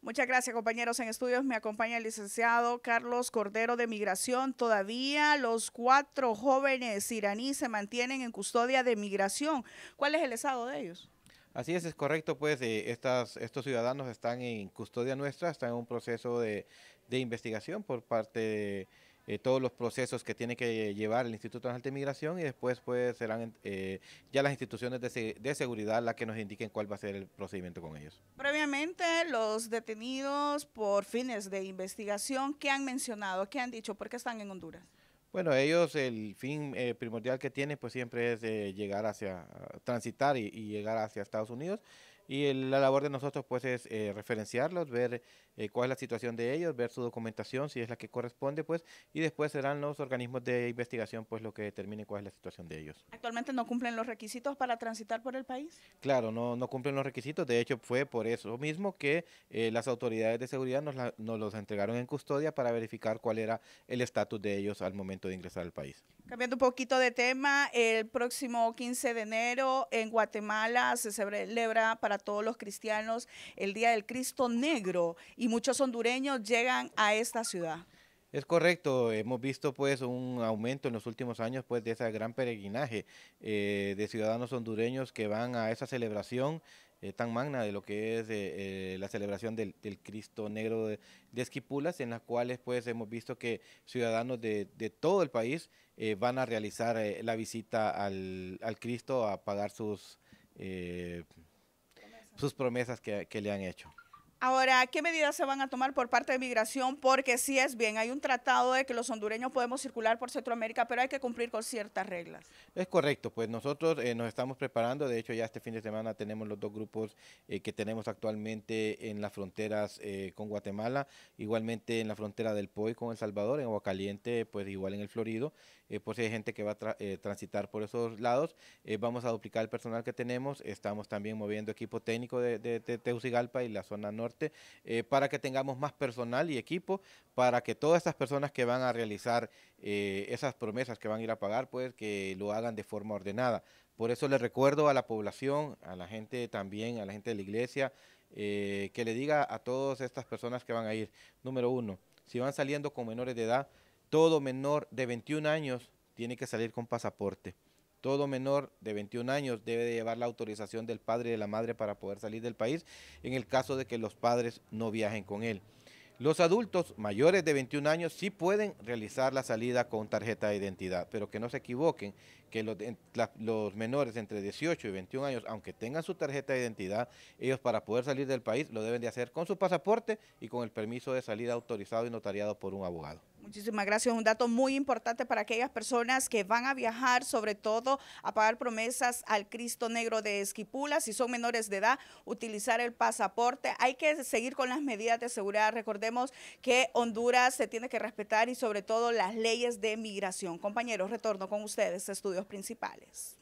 Muchas gracias, compañeros en estudios. Me acompaña el licenciado Carlos Cordero de Migración. Todavía los cuatro jóvenes iraníes se mantienen en custodia de migración. ¿Cuál es el estado de ellos? Así es, es correcto, pues eh, estas, estos ciudadanos están en custodia nuestra, están en un proceso de investigación por parte de eh, todos los procesos que tiene que llevar el Instituto Nacional de Migración y después pues serán eh, ya las instituciones de, seguridad las que nos indiquen cuál va a ser el procedimiento con ellos. Previamente, los detenidos por fines de investigación, ¿qué han mencionado? ¿Qué han dicho? ¿Por qué están en Honduras? Bueno, ellos el fin eh, primordial que tienen pues siempre es llegar hacia, transitar y llegar hacia Estados Unidos. Y la labor de nosotros pues es eh, referenciarlos, ver eh, cuál es la situación de ellos, ver su documentación, si es la que corresponde, pues, y después serán los organismos de investigación pues lo que determine cuál es la situación de ellos. ¿Actualmente no cumplen los requisitos para transitar por el país? Claro, no, no cumplen los requisitos, de hecho fue por eso mismo que eh, las autoridades de seguridad nos, nos los entregaron en custodia para verificar cuál era el estatus de ellos al momento de ingresar al país. Cambiando un poquito de tema, el próximo 15 de enero en Guatemala se celebra para todos los cristianos el Día del Cristo Negro y muchos hondureños llegan a esta ciudad. Es correcto, hemos visto pues un aumento en los últimos años pues de ese gran peregrinaje eh, de ciudadanos hondureños que van a esa celebración eh, tan magna de lo que es eh, la celebración del, Cristo Negro de, Esquipulas, en las cuales pues hemos visto que ciudadanos de, todo el país van a realizar la visita al, Cristo a pagar sus sus promesas que, le han hecho. Ahora, ¿qué medidas se van a tomar por parte de migración? Porque si sí es bien, hay un tratado de que los hondureños podemos circular por Centroamérica, pero hay que cumplir con ciertas reglas. Es correcto, pues nosotros eh, nos estamos preparando, de hecho ya este fin de semana tenemos los dos grupos eh, que tenemos actualmente en las fronteras eh, con Guatemala, igualmente en la frontera del POI con El Salvador, en Caliente pues igual en el Florido, por pues si hay gente que va a transitar por esos lados, vamos a duplicar el personal que tenemos, estamos también moviendo equipo técnico de, de, y la zona norte eh, para que tengamos más personal y equipo para que todas estas personas que van a realizar eh, esas promesas que van a ir a pagar, pues que lo hagan de forma ordenada. Por eso le recuerdo a la población, a la gente también, a la gente de la iglesia, eh, que le diga a todas estas personas que van a ir, número uno, si van saliendo con menores de edad, todo menor de 21 años tiene que salir con pasaporte. Todo menor de 21 años debe de llevar la autorización del padre y de la madre para poder salir del país en el caso de que los padres no viajen con él. Los adultos mayores de 21 años sí pueden realizar la salida con tarjeta de identidad, pero que no se equivoquen, que los, los, menores entre 18 y 21 años, aunque tengan su tarjeta de identidad, ellos para poder salir del país lo deben de hacer con su pasaporte y con el permiso de salida autorizado y notariado por un abogado. Muchísimas gracias. Un dato muy importante para aquellas personas que van a viajar, sobre todo a pagar promesas al Cristo Negro de Esquipula. Si son menores de edad, utilizar el pasaporte. Hay que seguir con las medidas de seguridad. Recordemos que Honduras se tiene que respetar y sobre todo las leyes de migración. Compañeros, retorno con ustedes, estudios principales.